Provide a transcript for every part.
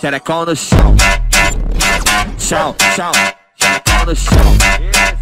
xerecão no chão. Chão, chão, xerecão no chão.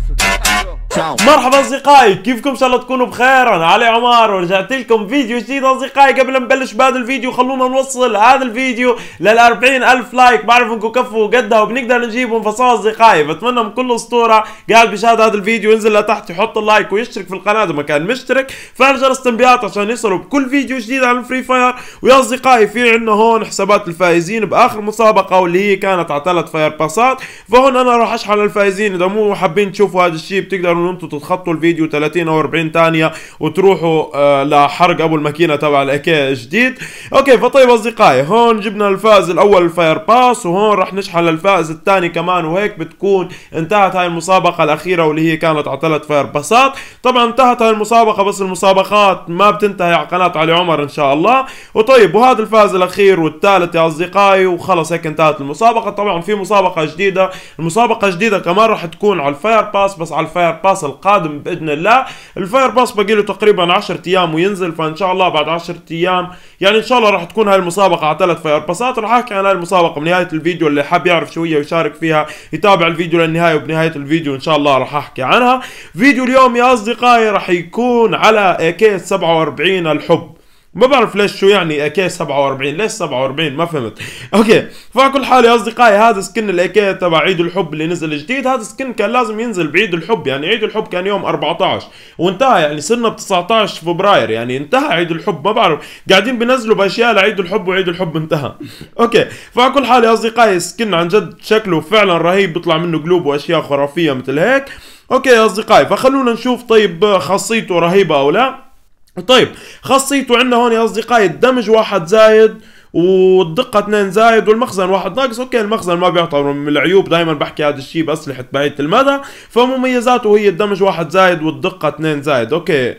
Isso, cachorro. مرحبا اصدقائي كيفكم ان شاء الله تكونوا بخير انا علي عمار ورجعت لكم فيديو جديد اصدقائي قبل ما نبلش بهذا الفيديو خلونا نوصل هذا الفيديو لل 40 الف لايك بعرف انكم كفوا قدها وبنقدر نجيبهم فصار اصدقائي بتمنى من كل اسطوره قاعد بيشاهد هذا الفيديو ينزل لتحت يحط اللايك ويشترك في القناه اذا ما كان مشترك فعل جرس التنبيهات عشان يصلوا بكل فيديو جديد عن الفري فاير ويا اصدقائي في عندنا هون حسابات الفائزين باخر مسابقه واللي هي كانت على ثلاث فاير باسات فهون انا راح اشحن الفائزين اذا مو حابين تشوفوا هذا الشيء بتقدروا ان انتم تتخطوا الفيديو 30 او 40 ثانيه وتروحوا آه، لحرق ابو الماكينه تبع الاكي جديد اوكي فطيب اصدقائي هون جبنا الفائز الاول الفاير باس وهون راح نشحن للفائز الثاني كمان وهيك بتكون انتهت هاي المسابقه الاخيره واللي هي كانت على ثلاث فاير باسات طبعا انتهت هاي المسابقه بس المسابقات ما بتنتهي على قناه علي عمر ان شاء الله وطيب وهذا الفائز الاخير والثالث يا اصدقائي وخلص هيك انتهت المسابقه طبعا في مسابقه جديده المسابقه جديده كمان راح تكون على الفاير باس بس على الفاير باس باس القادم باذن الله الفاير باس باقي له تقريبا 10 ايام وينزل فان شاء الله بعد 10 ايام يعني ان شاء الله راح تكون هاي المسابقه على ثلاث فاير باسات راح احكي عن هاي المسابقه بنهايه الفيديو اللي حاب يعرف شويه ويشارك فيها يتابع الفيديو للنهايه وبنهايه الفيديو ان شاء الله راح احكي عنها فيديو اليوم يا اصدقائي راح يكون على اي كي 47 الحب ما بعرف ليش شو يعني اي كي 47 ليش 47 ما فهمت اوكي فكل حال يا اصدقائي هذا سكن الاي كي تبع عيد الحب اللي نزل جديد هذا سكن كان لازم ينزل بعيد الحب يعني عيد الحب كان يوم 14 وانتهى يعني صرنا ب 19 فبراير يعني انتهى عيد الحب ما بعرف قاعدين بنزلوا باشياء لعيد الحب وعيد الحب انتهى اوكي فكل حال يا اصدقائي سكن عن جد شكله فعلا رهيب بيطلع منه قلوب واشياء خرافيه مثل هيك اوكي يا اصدقائي فخلونا نشوف طيب خاصيته رهيبه او لا طيب خاصيته عندنا هون يا اصدقائي الدمج واحد زايد والدقه اثنين زايد والمخزن واحد ناقص اوكي المخزن ما بيعتبر من العيوب دائما بحكي هذا الشيء باسلحه بعيده المدى فمميزاته هي الدمج واحد زايد والدقه اثنين زايد اوكي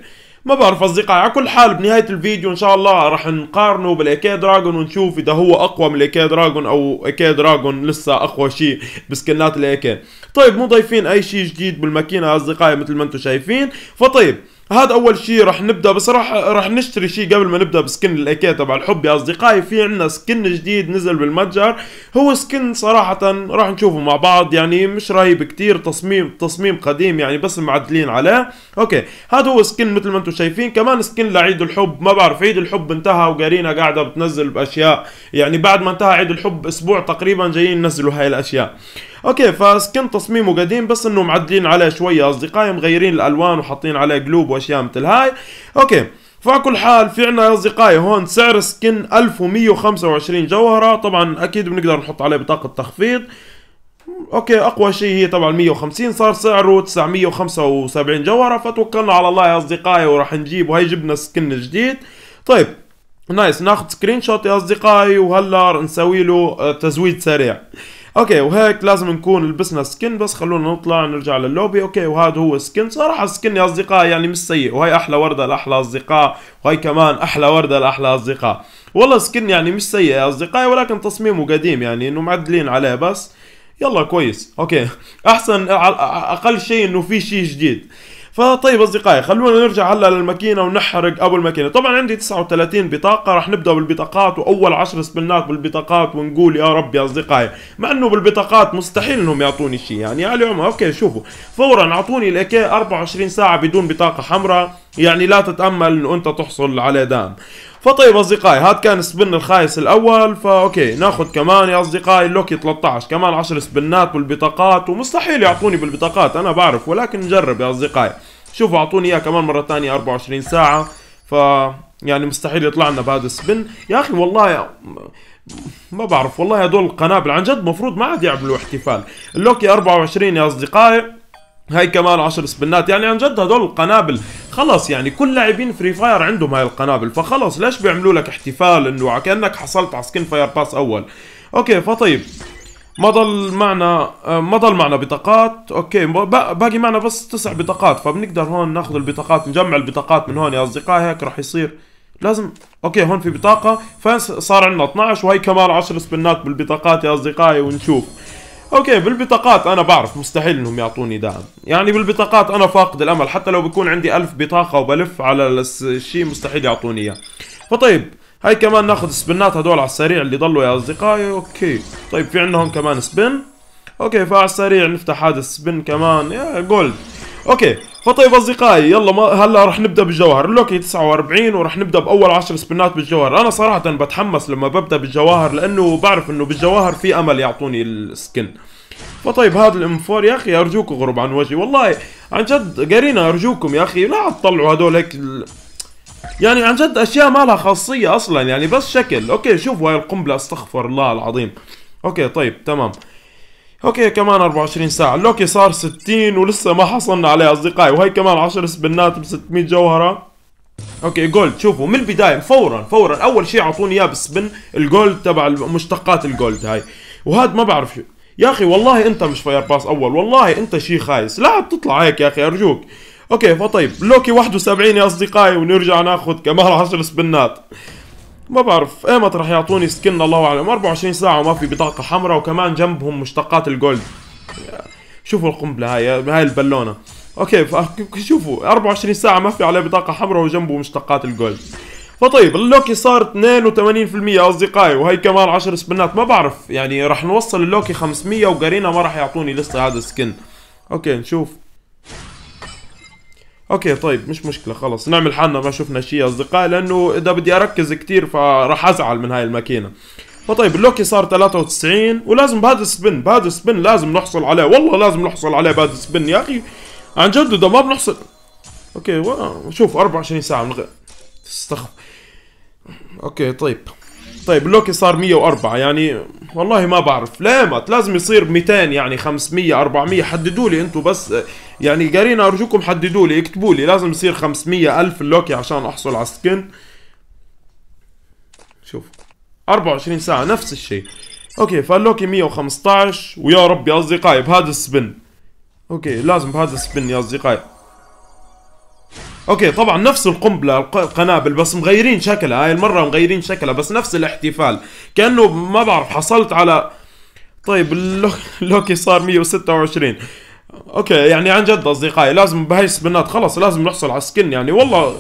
ما بعرف اصدقائي على كل حال بنهايه الفيديو ان شاء الله راح نقارنه بالاكي دراجون ونشوف اذا هو اقوى من الاكي دراجون او اكي دراجون لسه اقوى شيء بسكنات الاكي طيب مو ضايفين اي شيء جديد بالماكينه اصدقائي مثل ما انتم شايفين فطيب هذا اول شيء راح نبدا بصراحه راح نشتري شيء قبل ما نبدا بسكن الاكي تبع الحب يا اصدقائي في عندنا سكن جديد نزل بالمتجر هو سكن صراحه راح نشوفه مع بعض يعني مش رهيب كتير تصميم تصميم قديم يعني بس معدلين عليه اوكي هذا هو سكن مثل ما انتم شايفين كمان سكن لعيد الحب ما بعرف عيد الحب انتهى وقارينا قاعده بتنزل باشياء يعني بعد ما انتهى عيد الحب اسبوع تقريبا جايين ينزلوا هاي الاشياء اوكي فسكن تصميمه قديم بس انه معدلين عليه شويه اصدقائي مغيرين الالوان وحاطين عليه قلوب واشياء مثل هاي اوكي فكل حال في عنا يا اصدقائي هون سعر سكن 1125 جوهره طبعا اكيد بنقدر نحط عليه بطاقه تخفيض اوكي اقوى شيء هي طبعا 150 صار سعره 975 جوهره فتوكلنا على الله يا اصدقائي وراح نجيب وهي جبنا سكن جديد طيب نايس ناخذ سكرين شوت يا اصدقائي وهلا نسوي له تزويد سريع اوكي وهيك لازم نكون لبسنا سكن بس خلونا نطلع نرجع للوبي اوكي وهذا هو سكن صراحه السكن يا اصدقاء يعني مش سيء وهي احلى ورده لاحلى اصدقاء وهي كمان احلى ورده لاحلى اصدقاء والله سكن يعني مش سيء يا اصدقائي ولكن تصميمه قديم يعني انه معدلين عليه بس يلا كويس اوكي احسن اقل شيء انه في شيء جديد فطيب اصدقائي خلونا نرجع هلا للماكينه ونحرق ابو الماكينه طبعا عندي 39 بطاقه رح نبدا بالبطاقات واول 10 سبنات بالبطاقات ونقول يا رب يا اصدقائي مع انه بالبطاقات مستحيل انهم يعطوني شيء يعني على العموم اوكي شوفوا فورا اعطوني الاي كي 24 ساعه بدون بطاقه حمراء يعني لا تتامل انه انت تحصل على دعم فطيب اصدقائي هذا كان سبن الخايس الاول فاوكي ناخذ كمان يا اصدقائي اللوكي 13 كمان 10 سبنات والبطاقات ومستحيل يعطوني بالبطاقات انا بعرف ولكن نجرب يا اصدقائي شوفوا اعطوني اياه كمان مره ثانيه 24 ساعه ف يعني مستحيل يطلع لنا بهذا السبن يا اخي والله يا... ما بعرف والله هدول القنابل عن جد مفروض ما عاد يعملوا احتفال اللوكي 24 يا اصدقائي هاي كمان 10 سبنات يعني عن جد هدول القنابل خلص يعني كل لاعبين فري فاير عندهم هاي القنابل فخلص ليش بيعملوا لك احتفال انه كانك حصلت على سكين فاير باس اول اوكي فطيب ما ضل معنا آه، ما ضل معنا بطاقات اوكي باقي معنا بس تسع بطاقات فبنقدر هون ناخذ البطاقات نجمع البطاقات من هون يا اصدقائي هيك راح يصير لازم اوكي هون في بطاقه فصار عندنا 12 وهي كمان 10 سبنات بالبطاقات يا اصدقائي ونشوف اوكي بالبطاقات انا بعرف مستحيل انهم يعطوني دعم يعني بالبطاقات انا فاقد الامل حتى لو بكون عندي ألف بطاقه وبلف على الشيء مستحيل يعطوني اياه فطيب هاي كمان ناخذ سبنات هدول على السريع اللي ضلوا يا اصدقائي اوكي طيب في عندهم كمان سبن اوكي فعلى السريع نفتح هذا السبن كمان يا جولد اوكي فطيب اصدقائي يلا ما هلا رح نبدا بالجوهر اللوكي 49 ورح نبدا باول 10 سبنات بالجوهر انا صراحه بتحمس لما ببدا بالجواهر لانه بعرف انه بالجواهر في امل يعطوني السكن فطيب هذا الامفور يا اخي ارجوكم غرب عن وجهي والله عن جد قرينا ارجوكم يا اخي لا تطلعوا هذول هيك ال... يعني عن جد اشياء ما لها خاصيه اصلا يعني بس شكل اوكي شوفوا هاي القنبله استغفر الله العظيم اوكي طيب تمام اوكي كمان 24 ساعة لوكي صار 60 ولسه ما حصلنا عليه اصدقائي وهي كمان 10 سبنات ب 600 جوهرة اوكي جولد شوفوا من البداية فورا فورا اول شيء اعطوني اياه بالسبن الجولد تبع مشتقات الجولد هاي وهذا ما بعرف شو يا اخي والله انت مش فاير باس اول والله انت شيء خايس لا تطلع هيك يا اخي ارجوك اوكي فطيب لوكي 71 يا اصدقائي ونرجع ناخذ كمان 10 سبنات ما بعرف ايمت رح يعطوني سكن الله اعلم 24 ساعه وما في بطاقه حمراء وكمان جنبهم مشتقات الجولد شوفوا القنبله هاي هاي البالونه اوكي شوفوا 24 ساعه ما في عليه بطاقه حمراء وجنبه مشتقات الجولد فطيب اللوكي صار 82% اصدقائي وهي كمان 10 سبنات ما بعرف يعني رح نوصل اللوكي 500 وقرينا ما رح يعطوني لسه هذا السكن اوكي نشوف اوكي طيب مش مشكله خلص نعمل حالنا ما شفنا شيء اصدقائي لانه اذا بدي اركز كثير فراح ازعل من هاي الماكينه فطيب اللوكي صار 93 ولازم بهذا سبن بهذا سبن لازم نحصل عليه والله لازم نحصل عليه بهذا سبن يا اخي عن جد اذا ما بنحصل اوكي شوف 24 ساعه من غير استغفر اوكي طيب طيب اللوكي صار 104 يعني والله ما بعرف لامت لازم يصير 200 يعني 500 400 حددوا لي انتم بس يعني قارين ارجوكم حددوا لي اكتبوا لي لازم يصير 500 ألف اللوكي عشان احصل على السكن شوف 24 ساعة نفس الشيء اوكي فاللوكي 115 ويا ربي اصدقائي بهذا السبن اوكي لازم بهذا السبن يا اصدقائي اوكي طبعا نفس القنبله القنابل بس مغيرين شكلها هاي المره مغيرين شكلها بس نفس الاحتفال كانه ما بعرف حصلت على طيب لوكي صار 126 اوكي يعني عن جد اصدقائي لازم بهاي السبنات خلص لازم نحصل على سكن يعني والله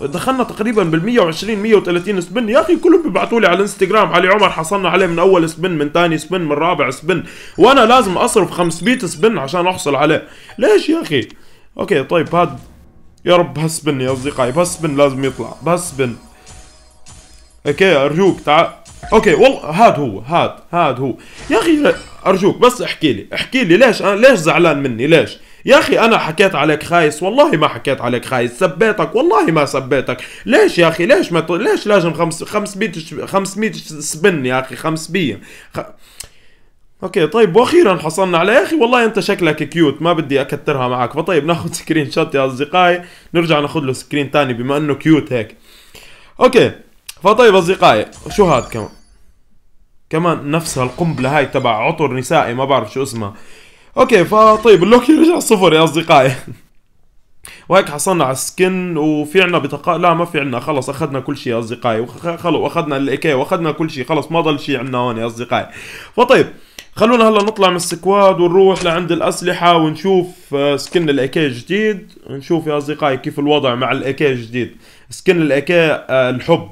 دخلنا تقريبا بال 120 130 سبن يا اخي كلهم بيبعثوا لي على الانستغرام علي عمر حصلنا عليه من اول سبن من ثاني سبن من رابع سبن وانا لازم اصرف 500 سبن عشان احصل عليه ليش يا اخي اوكي طيب هذا يا رب هسبن يا اصدقائي بسبن لازم يطلع بسبن اوكي ارجوك تعال اوكي والله هاد هو هاد هاد هو يا اخي ارجوك بس احكي لي احكي لي ليش انا ليش زعلان مني ليش يا اخي انا حكيت عليك خايس والله ما حكيت عليك خايس سبيتك والله ما سبيتك ليش يا اخي ليش ما ليش لازم 500 500 سبن يا اخي 500 اوكي طيب واخيرا حصلنا على يا اخي والله انت شكلك كيوت ما بدي اكترها معك فطيب ناخذ سكرين شوت يا اصدقائي نرجع ناخذ له سكرين ثاني بما انه كيوت هيك اوكي فطيب اصدقائي شو هاد كمان كمان نفسها القنبله هاي تبع عطر نسائي ما بعرف شو اسمها اوكي فطيب اللوكي رجع صفر يا اصدقائي وهيك حصلنا على السكن وفي عنا بطاقات لا ما في عنا خلص اخذنا كل شيء يا اصدقائي وخلص اخذنا كي واخذنا كل شيء خلص ما ضل شيء عنا هون يا اصدقائي فطيب خلونا هلا نطلع من السكواد ونروح لعند الاسلحه ونشوف آه، سكن الاكي جديد نشوف يا اصدقائي كيف الوضع مع الاكي الجديد سكن الاكي آه، الحب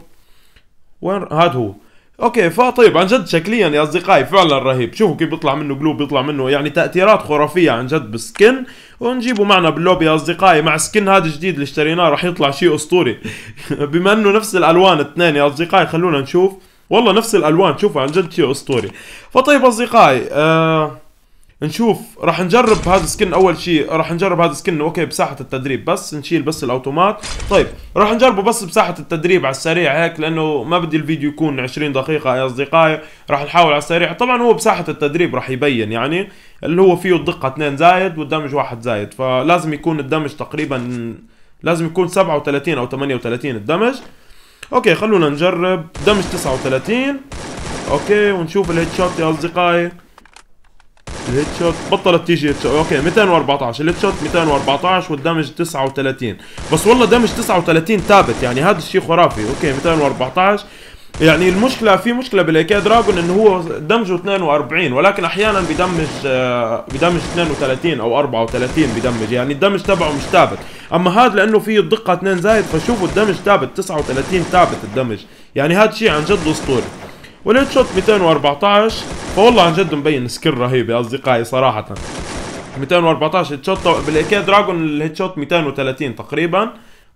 وين هذا هو اوكي فطيب عن جد شكليا يا اصدقائي فعلا رهيب شوفوا كيف بيطلع منه قلوب بيطلع منه يعني تاثيرات خرافيه عن جد بالسكن ونجيبه معنا باللوبي يا اصدقائي مع سكن هذا الجديد اللي اشتريناه راح يطلع شيء اسطوري بما انه نفس الالوان الاثنين يا اصدقائي خلونا نشوف والله نفس الالوان شوفوا عن جد شيء اسطوري فطيب اصدقائي آه نشوف راح نجرب هذا السكن اول شيء راح نجرب هذا السكن اوكي بساحه التدريب بس نشيل بس الاوتومات طيب راح نجربه بس بساحه التدريب على السريع هيك لانه ما بدي الفيديو يكون 20 دقيقه يا اصدقائي راح نحاول على السريع طبعا هو بساحه التدريب راح يبين يعني اللي هو فيه الدقه 2 زايد والدمج 1 زايد فلازم يكون الدمج تقريبا لازم يكون 37 او 38 الدمج اوكي خلونا نجرب دمج 39 اوكي ونشوف الهيد شوت يا اصدقائي الهيد شوت بطلت تيجي هيد شوت اوكي 214 الهيد شوت 214 والدمج 39 بس والله دمج 39 ثابت يعني هذا الشيء خرافي اوكي 214 يعني المشكلة في مشكلة كي دراجون انه هو دمجه 42 ولكن احيانا بدمج آه بدمج 32 او 34 بدمج يعني الدمج تبعه مش ثابت اما هذا لانه فيه الدقه 2 زايد فشوفوا الدمج ثابت 39 ثابت الدمج يعني هذا شيء عن جد اسطوري والهيد شوت 214 فوالله عن جد مبين سكيل رهيب يا اصدقائي صراحه 214 هيد شوت بالاكي دراجون الهيد شوت 230 تقريبا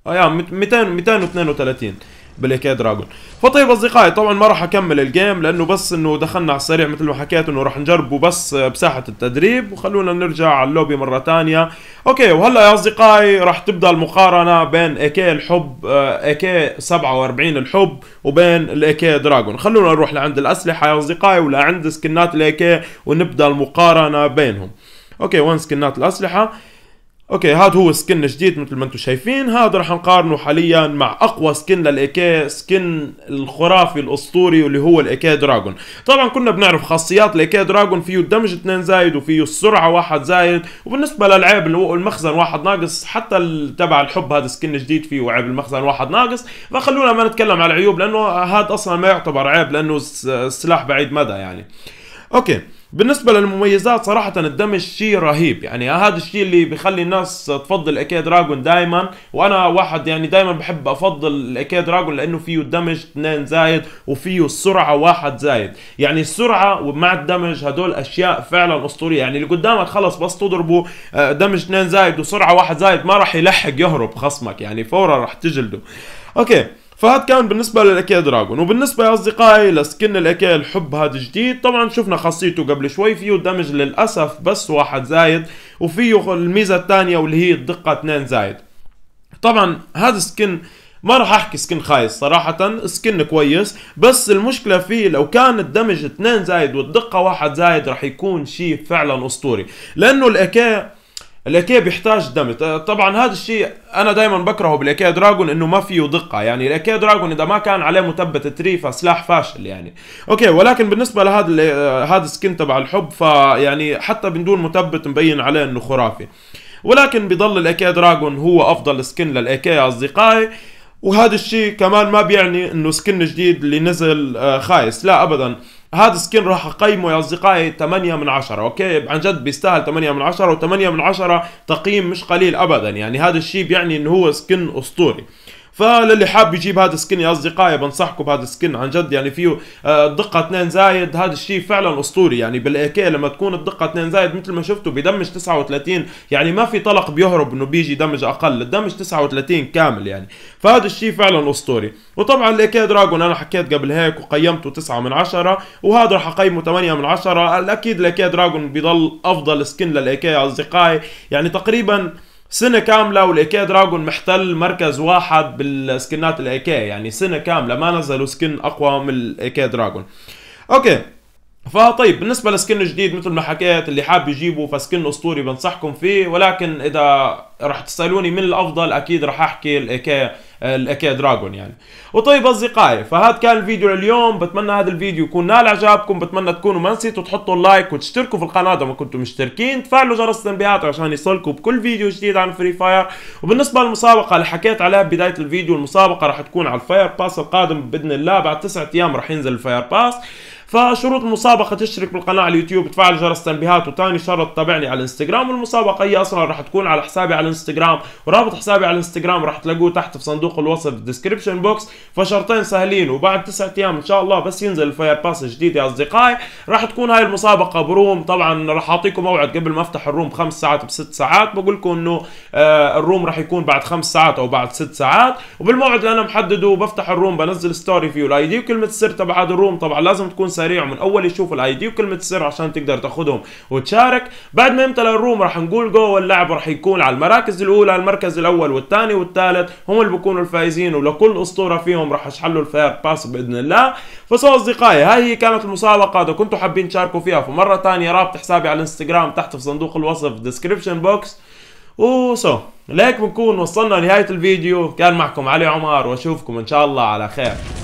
اه يا 200 232 بالاكي دراجون فطيب اصدقائي طبعا ما راح اكمل الجيم لانه بس انه دخلنا على السريع مثل ما حكيت انه راح نجربه بس بساحه التدريب وخلونا نرجع على اللوبي مره ثانيه اوكي وهلا يا اصدقائي راح تبدا المقارنه بين اكي الحب اكي آه، 47 الحب وبين الاكي دراجون خلونا نروح لعند الاسلحه يا اصدقائي ولعند سكنات الاكي ونبدا المقارنه بينهم اوكي وين سكنات الاسلحه اوكي هذا هو سكن جديد مثل ما انتم شايفين هذا راح نقارنه حاليا مع اقوى سكن كي سكن الخرافي الاسطوري واللي هو كي دراجون طبعا كنا بنعرف خاصيات كي دراجون فيه الدمج 2 زايد وفيه السرعه واحد زايد وبالنسبه للعيب اللي هو المخزن واحد ناقص حتى تبع الحب هذا سكن جديد فيه عيب المخزن واحد ناقص فخلونا ما نتكلم على العيوب لانه هذا اصلا ما يعتبر عيب لانه السلاح بعيد مدى يعني اوكي بالنسبه للمميزات صراحه الدمج شيء رهيب يعني هذا الشيء اللي بيخلي الناس تفضل اكي دراجون دائما وانا واحد يعني دائما بحب افضل الاكي دراجون لانه فيه الدمج اثنين زايد وفيه السرعه واحد زايد يعني السرعه ومع الدمج هدول اشياء فعلا اسطوريه يعني اللي قدامك خلص بس تضربه آه، دمج اثنين زايد وسرعه واحد زايد ما راح يلحق يهرب خصمك يعني فورا راح تجلده اوكي فهاد كان بالنسبه للاكيا دراجون وبالنسبه يا اصدقائي لسكن الاكيا الحب هذا جديد طبعا شفنا خاصيته قبل شوي فيه دمج للاسف بس واحد زايد وفيه الميزه الثانيه واللي هي الدقه اثنين زايد طبعا هذا سكن ما راح احكي سكن خايس صراحة سكن كويس بس المشكلة فيه لو كان الدمج 2 زايد والدقة واحد زايد راح يكون شيء فعلا اسطوري لانه الاكي الاكي بيحتاج دم طبعا هذا الشيء انا دائما بكرهه بالاكي دراجون انه ما فيه دقه يعني الاكي دراجون اذا ما كان عليه مثبت تري فسلاح فاشل يعني اوكي ولكن بالنسبه لهذا هذا السكن تبع الحب فيعني حتى بدون مثبت مبين عليه انه خرافي ولكن بضل الاكي دراجون هو افضل سكن للاكي كي اصدقائي وهذا الشيء كمان ما بيعني انه سكن جديد اللي نزل آه، خايس لا ابدا هذا السكين راح اقيمه يا اصدقائي 8 من 10 اوكي عن جد بيستاهل 8 من 10 و8 من 10 تقييم مش قليل ابدا يعني هذا الشيء بيعني انه هو سكين اسطوري فللي حاب يجيب هذا السكن يا اصدقائي بنصحكم بهذا السكن عن جد يعني فيه الدقه آه، 2 زايد هذا الشيء فعلا اسطوري يعني بالاي كي لما تكون الدقه 2 زايد مثل ما شفتوا بدمج 39 يعني ما في طلق بيهرب انه بيجي دمج اقل الدمج 39 كامل يعني فهذا الشيء فعلا اسطوري وطبعا الاي كي دراجون انا حكيت قبل هيك وقيمته 9 من 10 وهذا راح اقيمه 8 من 10 اكيد الاي كي دراجون بيضل افضل سكن للاي كي يا اصدقائي يعني تقريبا سنة كاملة والايكي دراجون محتل مركز واحد بالسكنات الايكي يعني سنة كاملة ما نزلوا سكن اقوى من الايكي دراجون اوكي فطيب بالنسبه لسكن جديد مثل ما حكيت اللي حاب يجيبه فسكن اسطوري بنصحكم فيه ولكن اذا رح تسالوني من الافضل اكيد رح احكي الاكي الاكي دراجون يعني وطيب اصدقائي فهذا كان الفيديو لليوم بتمنى هذا الفيديو يكون نال اعجابكم بتمنى تكونوا ما نسيتوا تحطوا اللايك وتشتركوا في القناه اذا ما كنتوا مشتركين تفعلوا جرس التنبيهات عشان يصلكوا بكل فيديو جديد عن فري فاير وبالنسبه للمسابقه اللي حكيت عليها بدايه الفيديو المسابقه رح تكون على الفاير باس القادم باذن الله بعد تسعة ايام رح ينزل الفاير باس فشروط المسابقه تشترك بالقناه على اليوتيوب تفعل جرس التنبيهات وثاني شرط تتابعني على الانستغرام والمسابقه هي اصلا راح تكون على حسابي على الانستغرام ورابط حسابي على الانستغرام راح تلاقوه تحت في صندوق الوصف في بوكس فشرطين سهلين وبعد تسعة ايام ان شاء الله بس ينزل الفاير باس جديد يا اصدقائي راح تكون هاي المسابقه بروم طبعا راح اعطيكم موعد قبل ما افتح الروم خمس ساعات بست ساعات بقول لكم انه آه، الروم راح يكون بعد خمس ساعات او بعد ست ساعات وبالموعد اللي انا محدده بفتح الروم بنزل ستوري فيه الاي دي وكلمه السر تبع هذا الروم طبعا لازم تكون سريع ومن اول يشوف الاي دي وكلمه السر عشان تقدر تاخذهم وتشارك بعد ما يمتلى الروم راح نقول جو اللعب راح يكون على المراكز الاولى المركز الاول والثاني والثالث هم اللي بيكونوا الفايزين ولكل اسطوره فيهم راح اشحلوا الفاير باس باذن الله فسو اصدقائي هاي هي كانت المسابقه اذا كنتوا حابين تشاركوا فيها فمره ثانيه رابط حسابي على الانستغرام تحت في صندوق الوصف ديسكربشن بوكس وسو ليك بنكون وصلنا لنهايه الفيديو كان معكم علي عمر واشوفكم ان شاء الله على خير